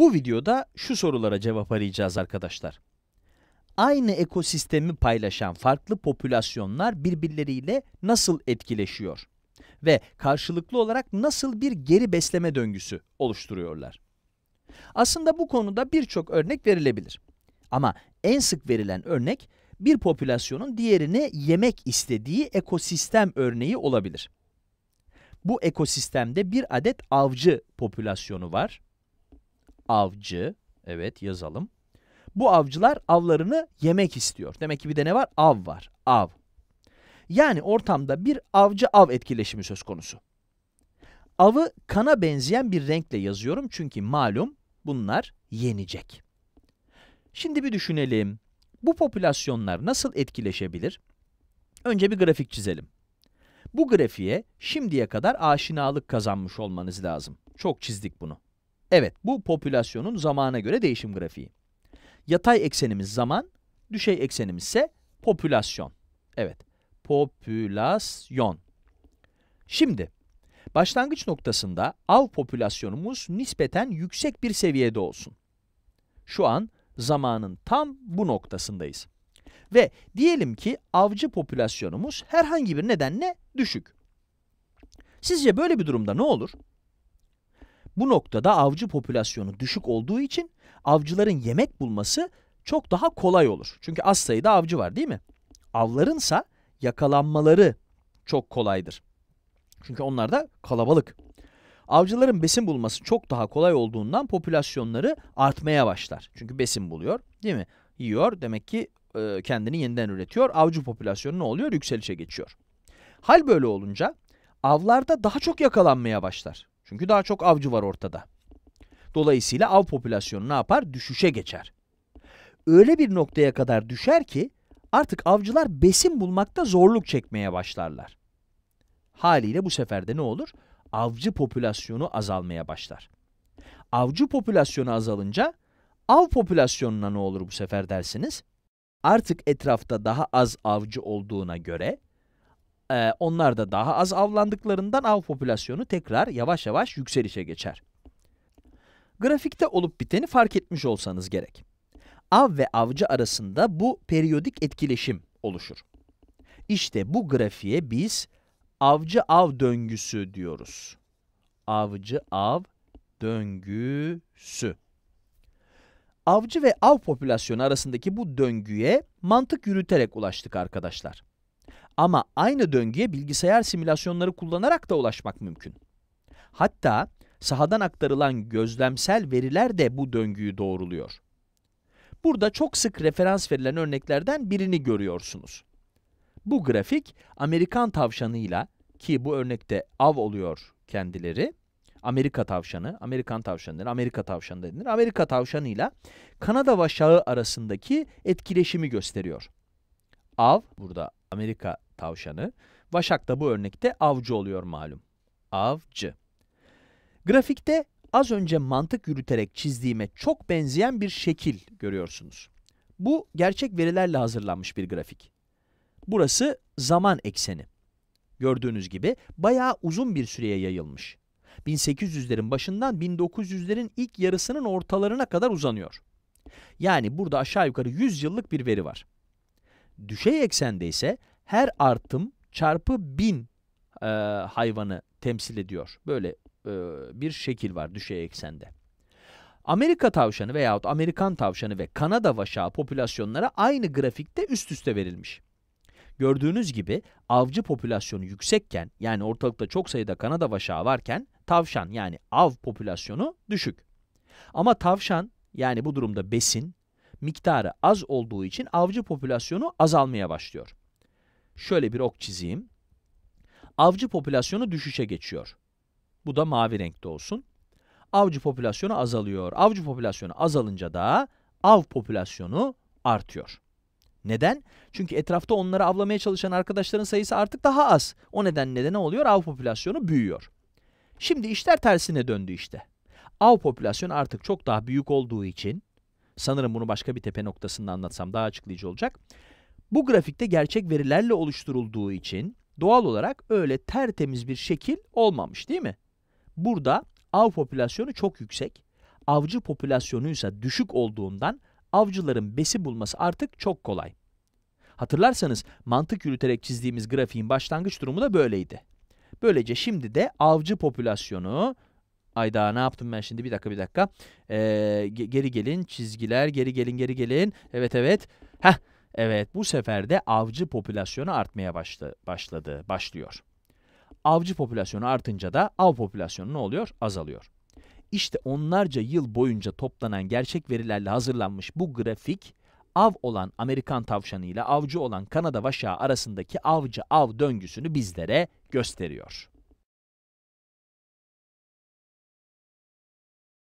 Bu videoda şu sorulara cevap arayacağız arkadaşlar. Aynı ekosistemi paylaşan farklı popülasyonlar birbirleriyle nasıl etkileşiyor? Ve karşılıklı olarak nasıl bir geri besleme döngüsü oluşturuyorlar? Aslında bu konuda birçok örnek verilebilir. Ama en sık verilen örnek bir popülasyonun diğerini yemek istediği ekosistem örneği olabilir. Bu ekosistemde bir adet avcı popülasyonu var avcı. Evet yazalım. Bu avcılar avlarını yemek istiyor. Demek ki bir de ne var? Av var. Av. Yani ortamda bir avcı av etkileşimi söz konusu. Avı kana benzeyen bir renkle yazıyorum çünkü malum bunlar yenecek. Şimdi bir düşünelim. Bu popülasyonlar nasıl etkileşebilir? Önce bir grafik çizelim. Bu grafiğe şimdiye kadar aşinalık kazanmış olmanız lazım. Çok çizdik bunu. Evet, bu popülasyonun zamana göre değişim grafiği. Yatay eksenimiz zaman, düşey eksenimiz ise popülasyon. Evet, popülasyon. Şimdi, başlangıç noktasında av popülasyonumuz nispeten yüksek bir seviyede olsun. Şu an zamanın tam bu noktasındayız. Ve diyelim ki avcı popülasyonumuz herhangi bir nedenle düşük. Sizce böyle bir durumda ne olur? Bu noktada avcı popülasyonu düşük olduğu için avcıların yemek bulması çok daha kolay olur. Çünkü az sayıda avcı var değil mi? Avlarınsa yakalanmaları çok kolaydır. Çünkü onlar da kalabalık. Avcıların besin bulması çok daha kolay olduğundan popülasyonları artmaya başlar. Çünkü besin buluyor değil mi? Yiyor demek ki e, kendini yeniden üretiyor. Avcı popülasyonu ne oluyor? Yükselişe geçiyor. Hal böyle olunca avlarda daha çok yakalanmaya başlar. Çünkü daha çok avcı var ortada. Dolayısıyla av popülasyonu ne yapar? Düşüşe geçer. Öyle bir noktaya kadar düşer ki artık avcılar besin bulmakta zorluk çekmeye başlarlar. Haliyle bu sefer de ne olur? Avcı popülasyonu azalmaya başlar. Avcı popülasyonu azalınca av popülasyonuna ne olur bu sefer dersiniz? Artık etrafta daha az avcı olduğuna göre e, onlar da daha az avlandıklarından av popülasyonu tekrar yavaş yavaş yükselişe geçer. Grafikte olup biteni fark etmiş olsanız gerek. Av ve avcı arasında bu periyodik etkileşim oluşur. İşte bu grafiğe biz avcı av döngüsü diyoruz. Avcı av döngüsü. Avcı ve av popülasyonu arasındaki bu döngüye mantık yürüterek ulaştık arkadaşlar. Ama aynı döngüye bilgisayar simülasyonları kullanarak da ulaşmak mümkün. Hatta sahadan aktarılan gözlemsel veriler de bu döngüyü doğruluyor. Burada çok sık referans verilen örneklerden birini görüyorsunuz. Bu grafik Amerikan tavşanıyla ki bu örnekte av oluyor kendileri, Amerika tavşanı, Amerikan tavşanı denir, Amerika tavşanı denir, Amerika tavşanıyla Kanada vaşağı arasındaki etkileşimi gösteriyor. Av, burada Amerika tavşanı. Vaşak da bu örnekte avcı oluyor malum. Avcı. Grafikte az önce mantık yürüterek çizdiğime çok benzeyen bir şekil görüyorsunuz. Bu gerçek verilerle hazırlanmış bir grafik. Burası zaman ekseni. Gördüğünüz gibi bayağı uzun bir süreye yayılmış. 1800'lerin başından 1900'lerin ilk yarısının ortalarına kadar uzanıyor. Yani burada aşağı yukarı 100 yıllık bir veri var. Düşey eksende ise her artım çarpı bin e, hayvanı temsil ediyor. Böyle e, bir şekil var düşey eksende. Amerika tavşanı veyahut Amerikan tavşanı ve Kanada vaşağı popülasyonlara aynı grafikte üst üste verilmiş. Gördüğünüz gibi avcı popülasyonu yüksekken yani ortalıkta çok sayıda Kanada vaşağı varken tavşan yani av popülasyonu düşük. Ama tavşan yani bu durumda besin miktarı az olduğu için avcı popülasyonu azalmaya başlıyor şöyle bir ok çizeyim. Avcı popülasyonu düşüşe geçiyor. Bu da mavi renkte olsun. Avcı popülasyonu azalıyor. Avcı popülasyonu azalınca da av popülasyonu artıyor. Neden? Çünkü etrafta onları avlamaya çalışan arkadaşların sayısı artık daha az. O nedenle de ne oluyor? Av popülasyonu büyüyor. Şimdi işler tersine döndü işte. Av popülasyonu artık çok daha büyük olduğu için, sanırım bunu başka bir tepe noktasında anlatsam daha açıklayıcı olacak. Bu grafikte gerçek verilerle oluşturulduğu için doğal olarak öyle tertemiz bir şekil olmamış değil mi? Burada av popülasyonu çok yüksek, avcı popülasyonu ise düşük olduğundan avcıların besi bulması artık çok kolay. Hatırlarsanız mantık yürüterek çizdiğimiz grafiğin başlangıç durumu da böyleydi. Böylece şimdi de avcı popülasyonu, ayda ne yaptım ben şimdi bir dakika bir dakika, ee, geri gelin çizgiler, geri gelin geri gelin, evet evet, heh Evet bu sefer de avcı popülasyonu artmaya başla, başladı, başlıyor. Avcı popülasyonu artınca da av popülasyonu ne oluyor? Azalıyor. İşte onlarca yıl boyunca toplanan gerçek verilerle hazırlanmış bu grafik, av olan Amerikan tavşanı ile avcı olan Kanada vaşağı arasındaki avcı av döngüsünü bizlere gösteriyor.